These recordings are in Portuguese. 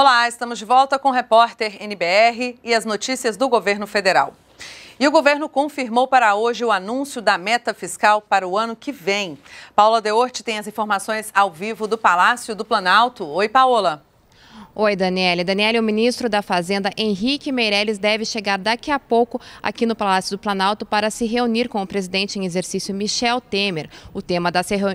Olá, estamos de volta com o repórter NBR e as notícias do governo federal. E o governo confirmou para hoje o anúncio da meta fiscal para o ano que vem. Paula Deorte tem as informações ao vivo do Palácio do Planalto. Oi, Paola. Oi, Daniele. Daniele, o ministro da Fazenda, Henrique Meirelles, deve chegar daqui a pouco aqui no Palácio do Planalto para se reunir com o presidente em exercício, Michel Temer. O tema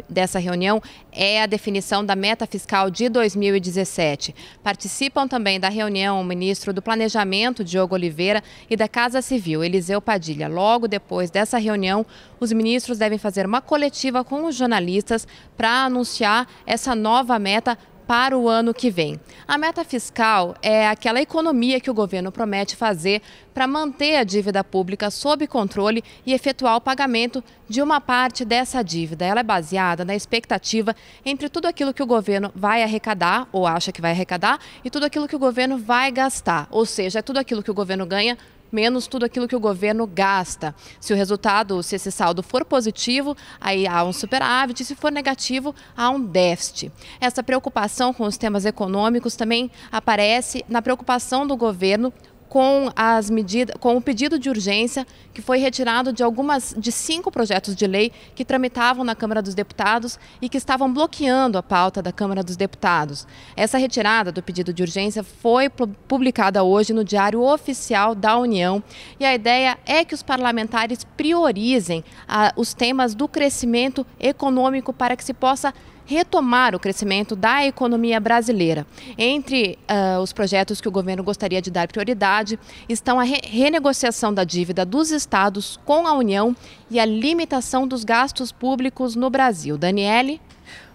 dessa reunião é a definição da meta fiscal de 2017. Participam também da reunião o ministro do Planejamento, Diogo Oliveira, e da Casa Civil, Eliseu Padilha. Logo depois dessa reunião, os ministros devem fazer uma coletiva com os jornalistas para anunciar essa nova meta para o ano que vem. A meta fiscal é aquela economia que o governo promete fazer para manter a dívida pública sob controle e efetuar o pagamento de uma parte dessa dívida. Ela é baseada na expectativa entre tudo aquilo que o governo vai arrecadar ou acha que vai arrecadar e tudo aquilo que o governo vai gastar, ou seja, é tudo aquilo que o governo ganha menos tudo aquilo que o governo gasta. Se o resultado, se esse saldo for positivo, aí há um superávit, se for negativo, há um déficit. Essa preocupação com os temas econômicos também aparece na preocupação do governo com as medidas, com o pedido de urgência que foi retirado de algumas de cinco projetos de lei que tramitavam na Câmara dos Deputados e que estavam bloqueando a pauta da Câmara dos Deputados. Essa retirada do pedido de urgência foi publicada hoje no Diário Oficial da União e a ideia é que os parlamentares priorizem a, os temas do crescimento econômico para que se possa retomar o crescimento da economia brasileira. Entre uh, os projetos que o governo gostaria de dar prioridade estão a re renegociação da dívida dos estados com a União e a limitação dos gastos públicos no Brasil. Daniele?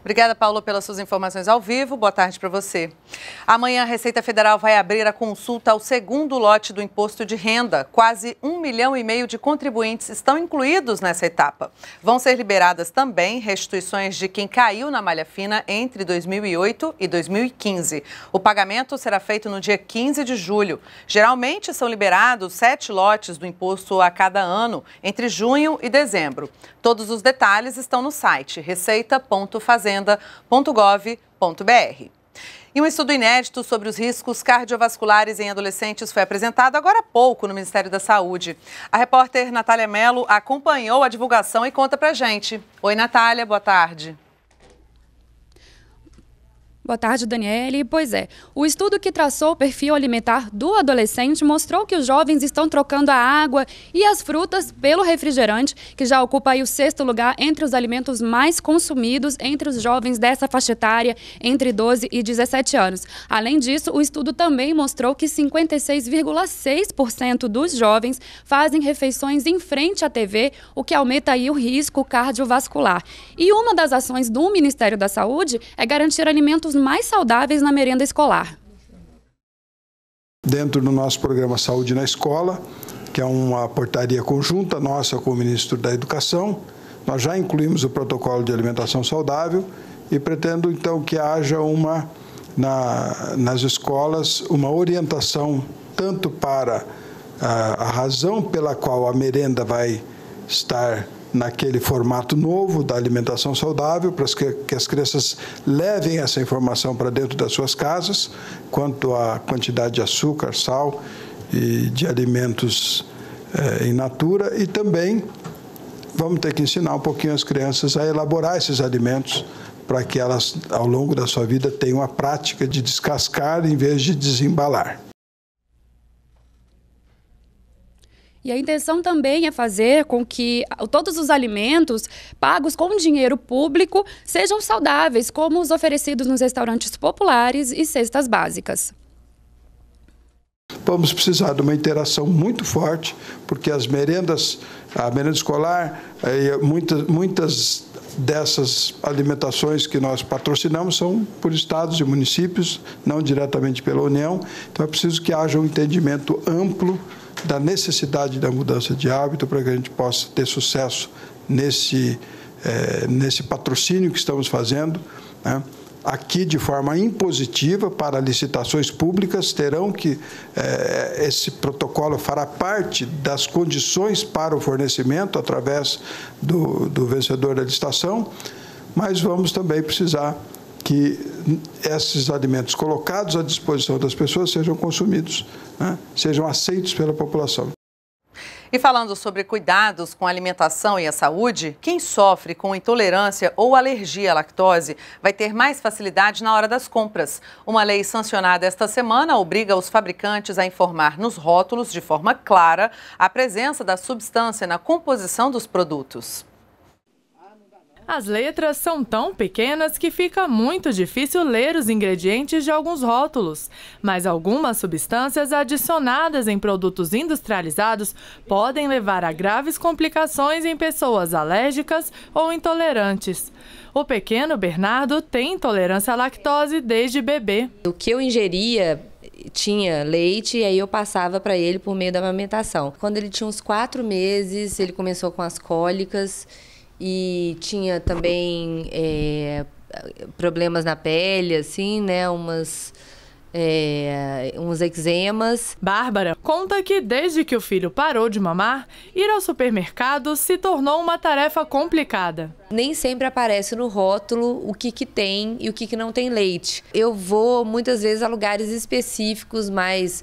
Obrigada, Paulo, pelas suas informações ao vivo. Boa tarde para você. Amanhã, a Receita Federal vai abrir a consulta ao segundo lote do imposto de renda. Quase um milhão e meio de contribuintes estão incluídos nessa etapa. Vão ser liberadas também restituições de quem caiu na malha fina entre 2008 e 2015. O pagamento será feito no dia 15 de julho. Geralmente, são liberados sete lotes do imposto a cada ano, entre junho e dezembro. Todos os detalhes estão no site receita.fazenda fazenda.gov.br. E um estudo inédito sobre os riscos cardiovasculares em adolescentes foi apresentado agora há pouco no Ministério da Saúde. A repórter Natália Mello acompanhou a divulgação e conta pra gente. Oi, Natália, boa tarde. Boa tarde, Daniele. Pois é, o estudo que traçou o perfil alimentar do adolescente mostrou que os jovens estão trocando a água e as frutas pelo refrigerante, que já ocupa o sexto lugar entre os alimentos mais consumidos entre os jovens dessa faixa etária, entre 12 e 17 anos. Além disso, o estudo também mostrou que 56,6% dos jovens fazem refeições em frente à TV, o que aumenta o risco cardiovascular. E uma das ações do Ministério da Saúde é garantir alimentos mais saudáveis na merenda escolar. Dentro do nosso programa Saúde na Escola, que é uma portaria conjunta nossa com o ministro da Educação, nós já incluímos o protocolo de alimentação saudável e pretendo então que haja uma na, nas escolas uma orientação tanto para a, a razão pela qual a merenda vai estar naquele formato novo da alimentação saudável, para que, as crianças levem essa informação para dentro das suas casas, quanto à quantidade de açúcar, sal e de alimentos é, natura, e também vamos ter que ensinar um pouquinho as crianças a elaborar esses alimentos para que elas, ao longo da sua vida, tenham a prática de descascar em vez de desembalar. E a intenção também é fazer com que todos os alimentos pagos com dinheiro público sejam saudáveis, como os oferecidos nos restaurantes populares e cestas básicas. Vamos precisar de uma interação muito forte, porque as merendas, a merenda escolar, eh, muitas, muitas dessas alimentações que nós patrocinamos são por estados e municípios, não diretamente pela União. Então é preciso que haja um entendimento amplo da necessidade da mudança de hábito para que a gente possa ter sucesso nesse, é, nesse patrocínio que estamos fazendo. Né? Aqui, de forma impositiva, para licitações públicas, terão que é, esse protocolo fará parte das condições para o fornecimento através do, do vencedor da licitação, mas vamos também precisar que esses alimentos colocados à disposição das pessoas sejam consumidos, né? sejam aceitos pela população. E falando sobre cuidados com a alimentação e a saúde, quem sofre com intolerância ou alergia à lactose vai ter mais facilidade na hora das compras. Uma lei sancionada esta semana obriga os fabricantes a informar nos rótulos, de forma clara, a presença da substância na composição dos produtos. As letras são tão pequenas que fica muito difícil ler os ingredientes de alguns rótulos, mas algumas substâncias adicionadas em produtos industrializados podem levar a graves complicações em pessoas alérgicas ou intolerantes. O pequeno Bernardo tem intolerância à lactose desde bebê. O que eu ingeria tinha leite e aí eu passava para ele por meio da amamentação. Quando ele tinha uns quatro meses, ele começou com as cólicas e tinha também é, problemas na pele, assim, né? Umas. É, uns eczemas. Bárbara conta que desde que o filho parou de mamar, ir ao supermercado se tornou uma tarefa complicada. Nem sempre aparece no rótulo o que, que tem e o que, que não tem leite. Eu vou muitas vezes a lugares específicos mais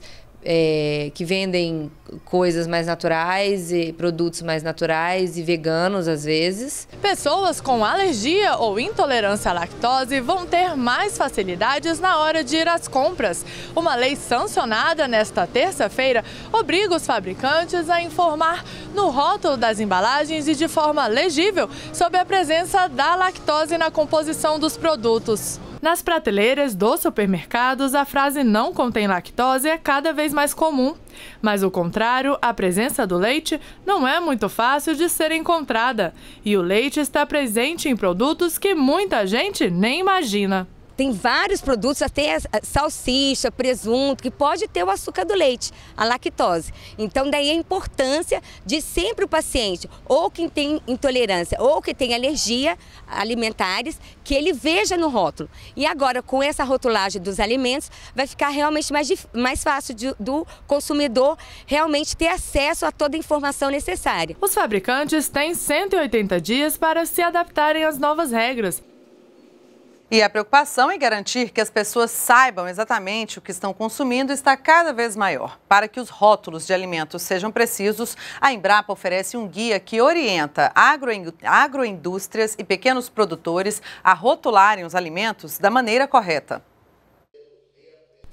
é, que vendem coisas mais naturais e produtos mais naturais e veganos às vezes. Pessoas com alergia ou intolerância à lactose vão ter mais facilidades na hora de ir às compras. Uma lei sancionada nesta terça-feira obriga os fabricantes a informar no rótulo das embalagens e de forma legível sobre a presença da lactose na composição dos produtos. Nas prateleiras dos supermercados, a frase não contém lactose é cada vez mais comum, mas o contrário, a presença do leite, não é muito fácil de ser encontrada, e o leite está presente em produtos que muita gente nem imagina. Tem vários produtos, até salsicha, presunto, que pode ter o açúcar do leite, a lactose. Então, daí a importância de sempre o paciente, ou quem tem intolerância, ou que tem alergia alimentares, que ele veja no rótulo. E agora, com essa rotulagem dos alimentos, vai ficar realmente mais, mais fácil de, do consumidor realmente ter acesso a toda a informação necessária. Os fabricantes têm 180 dias para se adaptarem às novas regras e a preocupação em garantir que as pessoas saibam exatamente o que estão consumindo está cada vez maior. Para que os rótulos de alimentos sejam precisos, a Embrapa oferece um guia que orienta agroindústrias e pequenos produtores a rotularem os alimentos da maneira correta.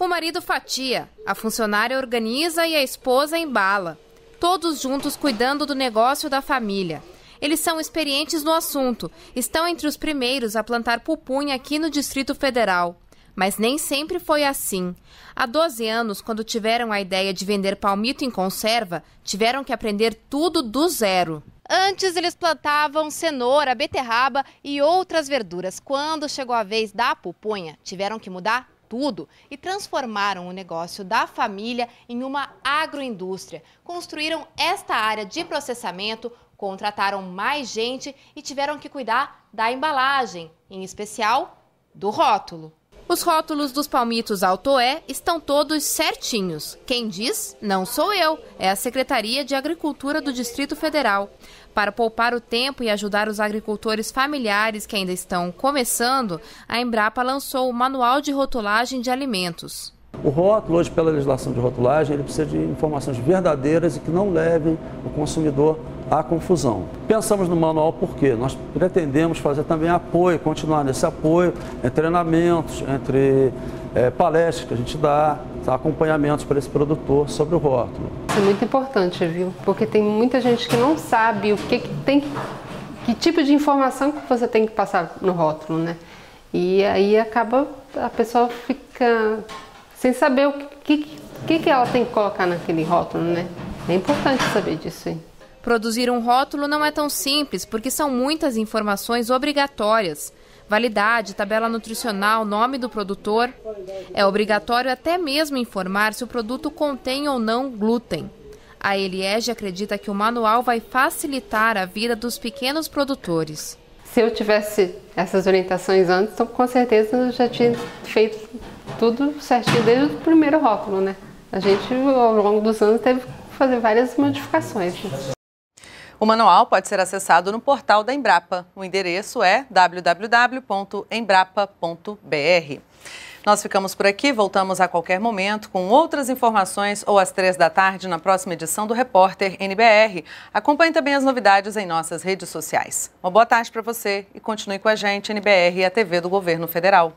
O marido fatia, a funcionária organiza e a esposa embala. Todos juntos cuidando do negócio da família. Eles são experientes no assunto, estão entre os primeiros a plantar pupunha aqui no Distrito Federal. Mas nem sempre foi assim. Há 12 anos, quando tiveram a ideia de vender palmito em conserva, tiveram que aprender tudo do zero. Antes eles plantavam cenoura, beterraba e outras verduras. Quando chegou a vez da pupunha, tiveram que mudar tudo e transformaram o negócio da família em uma agroindústria. Construíram esta área de processamento contrataram mais gente e tiveram que cuidar da embalagem, em especial do rótulo. Os rótulos dos palmitos Altoé estão todos certinhos. Quem diz não sou eu, é a Secretaria de Agricultura do Distrito Federal. Para poupar o tempo e ajudar os agricultores familiares que ainda estão começando, a Embrapa lançou o Manual de Rotulagem de Alimentos. O rótulo, hoje, pela legislação de rotulagem, ele precisa de informações verdadeiras e que não levem o consumidor a confusão. Pensamos no manual porque nós pretendemos fazer também apoio, continuar nesse apoio, entre é, treinamentos, entre é, palestras que a gente dá, tá? acompanhamentos para esse produtor sobre o rótulo. Isso é muito importante, viu? Porque tem muita gente que não sabe o que, que tem que, que tipo de informação que você tem que passar no rótulo, né? E aí acaba a pessoa fica sem saber o que, que, que, que ela tem que colocar naquele rótulo, né? É importante saber disso aí. Produzir um rótulo não é tão simples, porque são muitas informações obrigatórias. Validade, tabela nutricional, nome do produtor. É obrigatório até mesmo informar se o produto contém ou não glúten. A Eliege acredita que o manual vai facilitar a vida dos pequenos produtores. Se eu tivesse essas orientações antes, então, com certeza eu já tinha feito tudo certinho desde o primeiro rótulo, né? A gente, ao longo dos anos, teve que fazer várias modificações. O manual pode ser acessado no portal da Embrapa. O endereço é www.embrapa.br. Nós ficamos por aqui, voltamos a qualquer momento com outras informações ou às três da tarde na próxima edição do Repórter NBR. Acompanhe também as novidades em nossas redes sociais. Uma boa tarde para você e continue com a gente, NBR e a TV do Governo Federal.